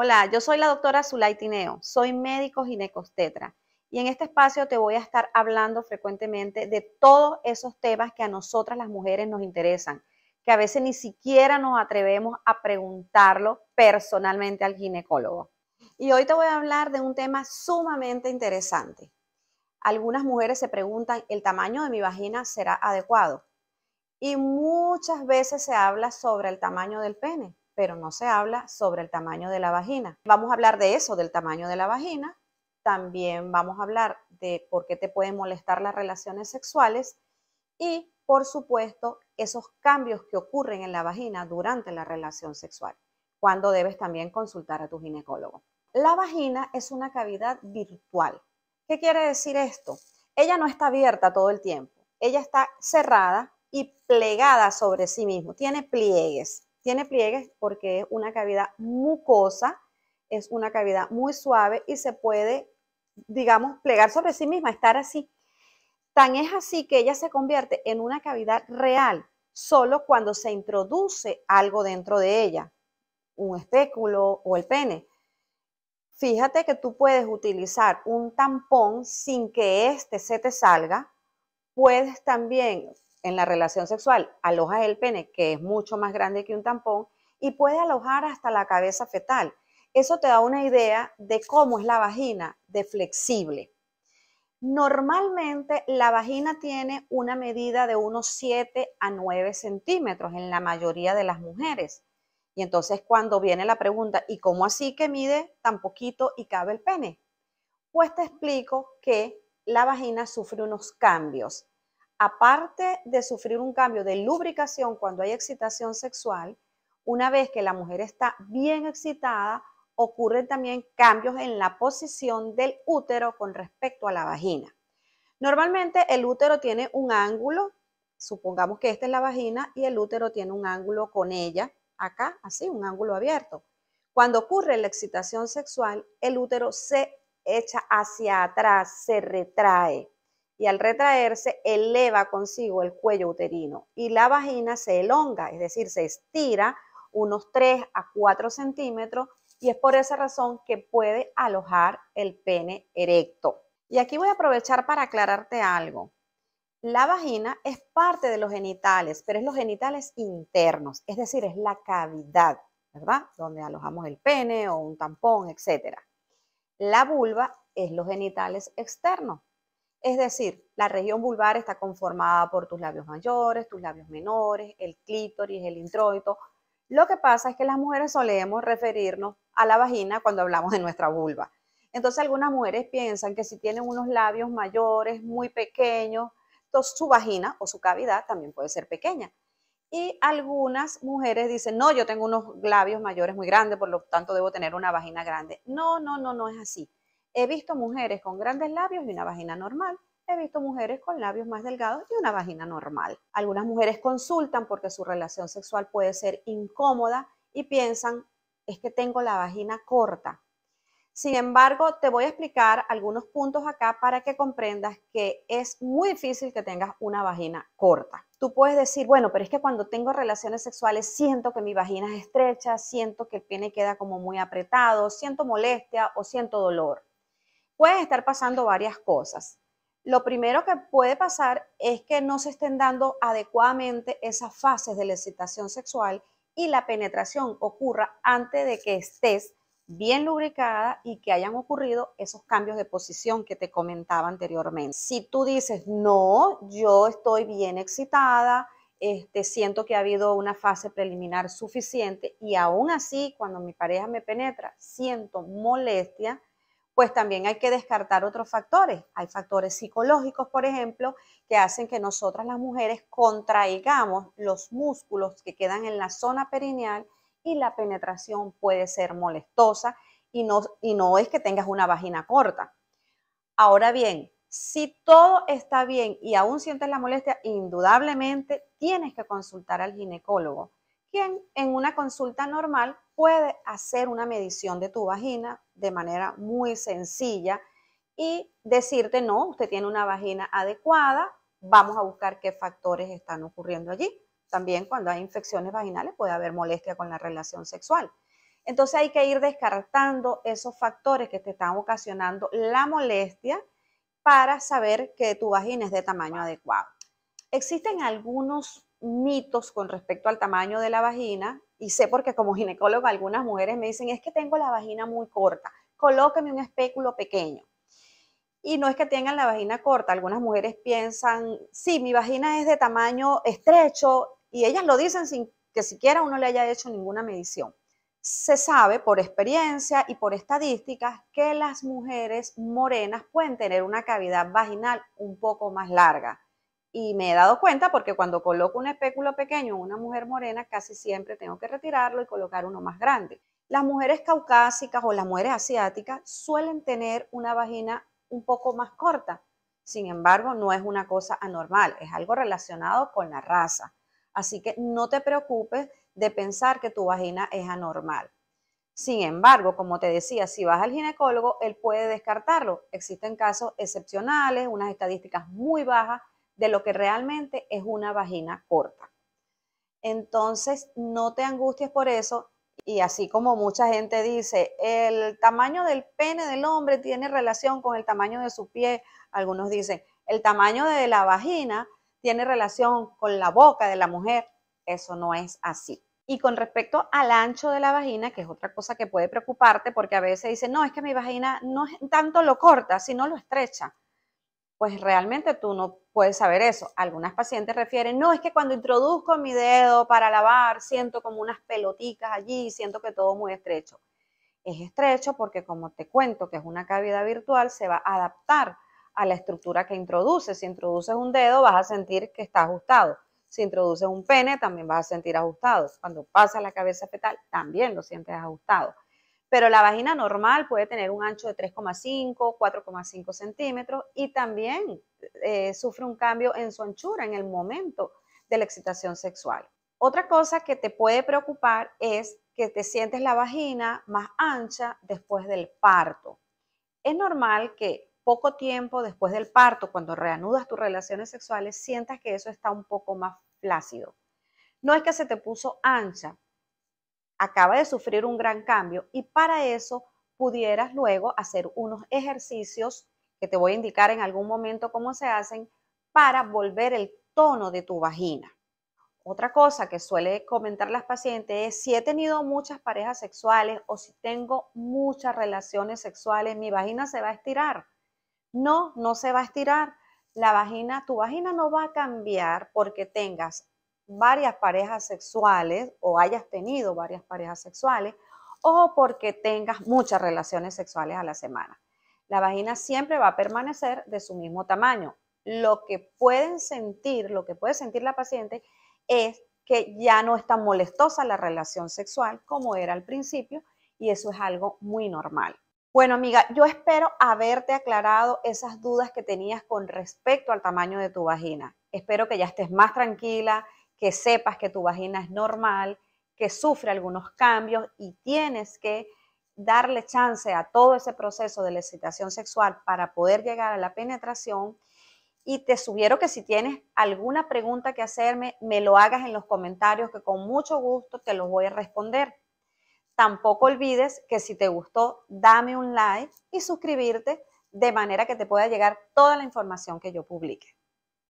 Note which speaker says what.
Speaker 1: Hola, yo soy la doctora Tineo, soy médico ginecostetra y en este espacio te voy a estar hablando frecuentemente de todos esos temas que a nosotras las mujeres nos interesan, que a veces ni siquiera nos atrevemos a preguntarlo personalmente al ginecólogo. Y hoy te voy a hablar de un tema sumamente interesante. Algunas mujeres se preguntan, ¿el tamaño de mi vagina será adecuado? Y muchas veces se habla sobre el tamaño del pene pero no se habla sobre el tamaño de la vagina. Vamos a hablar de eso, del tamaño de la vagina. También vamos a hablar de por qué te pueden molestar las relaciones sexuales y, por supuesto, esos cambios que ocurren en la vagina durante la relación sexual, cuando debes también consultar a tu ginecólogo. La vagina es una cavidad virtual. ¿Qué quiere decir esto? Ella no está abierta todo el tiempo, ella está cerrada y plegada sobre sí misma, tiene pliegues tiene pliegues porque es una cavidad mucosa, es una cavidad muy suave y se puede, digamos, plegar sobre sí misma, estar así. Tan es así que ella se convierte en una cavidad real solo cuando se introduce algo dentro de ella, un espéculo o el pene. Fíjate que tú puedes utilizar un tampón sin que éste se te salga. Puedes también en la relación sexual alojas el pene, que es mucho más grande que un tampón, y puede alojar hasta la cabeza fetal. Eso te da una idea de cómo es la vagina de flexible. Normalmente la vagina tiene una medida de unos 7 a 9 centímetros en la mayoría de las mujeres. Y entonces cuando viene la pregunta, ¿y cómo así que mide tan poquito y cabe el pene? Pues te explico que la vagina sufre unos cambios aparte de sufrir un cambio de lubricación cuando hay excitación sexual, una vez que la mujer está bien excitada, ocurren también cambios en la posición del útero con respecto a la vagina. Normalmente el útero tiene un ángulo, supongamos que esta es la vagina y el útero tiene un ángulo con ella, acá, así, un ángulo abierto. Cuando ocurre la excitación sexual, el útero se echa hacia atrás, se retrae y al retraerse eleva consigo el cuello uterino y la vagina se elonga, es decir, se estira unos 3 a 4 centímetros y es por esa razón que puede alojar el pene erecto. Y aquí voy a aprovechar para aclararte algo. La vagina es parte de los genitales, pero es los genitales internos, es decir, es la cavidad, ¿verdad? Donde alojamos el pene o un tampón, etc. La vulva es los genitales externos, es decir, la región vulvar está conformada por tus labios mayores, tus labios menores, el clítoris, el introito. Lo que pasa es que las mujeres solemos referirnos a la vagina cuando hablamos de nuestra vulva. Entonces algunas mujeres piensan que si tienen unos labios mayores, muy pequeños, entonces su vagina o su cavidad también puede ser pequeña. Y algunas mujeres dicen, no, yo tengo unos labios mayores muy grandes, por lo tanto debo tener una vagina grande. No, no, no, no es así. He visto mujeres con grandes labios y una vagina normal. He visto mujeres con labios más delgados y una vagina normal. Algunas mujeres consultan porque su relación sexual puede ser incómoda y piensan, es que tengo la vagina corta. Sin embargo, te voy a explicar algunos puntos acá para que comprendas que es muy difícil que tengas una vagina corta. Tú puedes decir, bueno, pero es que cuando tengo relaciones sexuales siento que mi vagina es estrecha, siento que el pene queda como muy apretado, siento molestia o siento dolor pueden estar pasando varias cosas. Lo primero que puede pasar es que no se estén dando adecuadamente esas fases de la excitación sexual y la penetración ocurra antes de que estés bien lubricada y que hayan ocurrido esos cambios de posición que te comentaba anteriormente. Si tú dices, no, yo estoy bien excitada, este, siento que ha habido una fase preliminar suficiente y aún así cuando mi pareja me penetra siento molestia, pues también hay que descartar otros factores. Hay factores psicológicos, por ejemplo, que hacen que nosotras las mujeres contraigamos los músculos que quedan en la zona perineal y la penetración puede ser molestosa y no, y no es que tengas una vagina corta. Ahora bien, si todo está bien y aún sientes la molestia, indudablemente tienes que consultar al ginecólogo quien en una consulta normal puede hacer una medición de tu vagina de manera muy sencilla y decirte, no, usted tiene una vagina adecuada, vamos a buscar qué factores están ocurriendo allí. También cuando hay infecciones vaginales puede haber molestia con la relación sexual. Entonces hay que ir descartando esos factores que te están ocasionando la molestia para saber que tu vagina es de tamaño adecuado. Existen algunos mitos con respecto al tamaño de la vagina y sé porque como ginecóloga algunas mujeres me dicen es que tengo la vagina muy corta, colóqueme un espéculo pequeño. Y no es que tengan la vagina corta, algunas mujeres piensan, sí, mi vagina es de tamaño estrecho y ellas lo dicen sin que siquiera uno le haya hecho ninguna medición. Se sabe por experiencia y por estadísticas que las mujeres morenas pueden tener una cavidad vaginal un poco más larga y me he dado cuenta porque cuando coloco un espéculo pequeño en una mujer morena, casi siempre tengo que retirarlo y colocar uno más grande. Las mujeres caucásicas o las mujeres asiáticas suelen tener una vagina un poco más corta. Sin embargo, no es una cosa anormal, es algo relacionado con la raza. Así que no te preocupes de pensar que tu vagina es anormal. Sin embargo, como te decía, si vas al ginecólogo, él puede descartarlo. Existen casos excepcionales, unas estadísticas muy bajas de lo que realmente es una vagina corta. Entonces, no te angusties por eso. Y así como mucha gente dice, el tamaño del pene del hombre tiene relación con el tamaño de su pie. Algunos dicen, el tamaño de la vagina tiene relación con la boca de la mujer. Eso no es así. Y con respecto al ancho de la vagina, que es otra cosa que puede preocuparte, porque a veces dicen, no, es que mi vagina no es tanto lo corta, sino lo estrecha pues realmente tú no puedes saber eso. Algunas pacientes refieren, no, es que cuando introduzco mi dedo para lavar, siento como unas pelotitas allí, siento que todo muy estrecho. Es estrecho porque como te cuento que es una cavidad virtual, se va a adaptar a la estructura que introduces. Si introduces un dedo, vas a sentir que está ajustado. Si introduces un pene, también vas a sentir ajustado. Cuando pasa la cabeza fetal, también lo sientes ajustado pero la vagina normal puede tener un ancho de 3,5, 4,5 centímetros y también eh, sufre un cambio en su anchura en el momento de la excitación sexual. Otra cosa que te puede preocupar es que te sientes la vagina más ancha después del parto. Es normal que poco tiempo después del parto, cuando reanudas tus relaciones sexuales, sientas que eso está un poco más flácido. No es que se te puso ancha, acaba de sufrir un gran cambio y para eso pudieras luego hacer unos ejercicios que te voy a indicar en algún momento cómo se hacen para volver el tono de tu vagina. Otra cosa que suele comentar las pacientes es si he tenido muchas parejas sexuales o si tengo muchas relaciones sexuales, mi vagina se va a estirar. No, no se va a estirar. La vagina, tu vagina no va a cambiar porque tengas varias parejas sexuales o hayas tenido varias parejas sexuales o porque tengas muchas relaciones sexuales a la semana. La vagina siempre va a permanecer de su mismo tamaño. Lo que pueden sentir, lo que puede sentir la paciente es que ya no es tan molestosa la relación sexual como era al principio y eso es algo muy normal. Bueno, amiga, yo espero haberte aclarado esas dudas que tenías con respecto al tamaño de tu vagina. Espero que ya estés más tranquila, que sepas que tu vagina es normal, que sufre algunos cambios y tienes que darle chance a todo ese proceso de la excitación sexual para poder llegar a la penetración. Y te sugiero que si tienes alguna pregunta que hacerme, me lo hagas en los comentarios, que con mucho gusto te los voy a responder. Tampoco olvides que si te gustó, dame un like y suscribirte de manera que te pueda llegar toda la información que yo publique.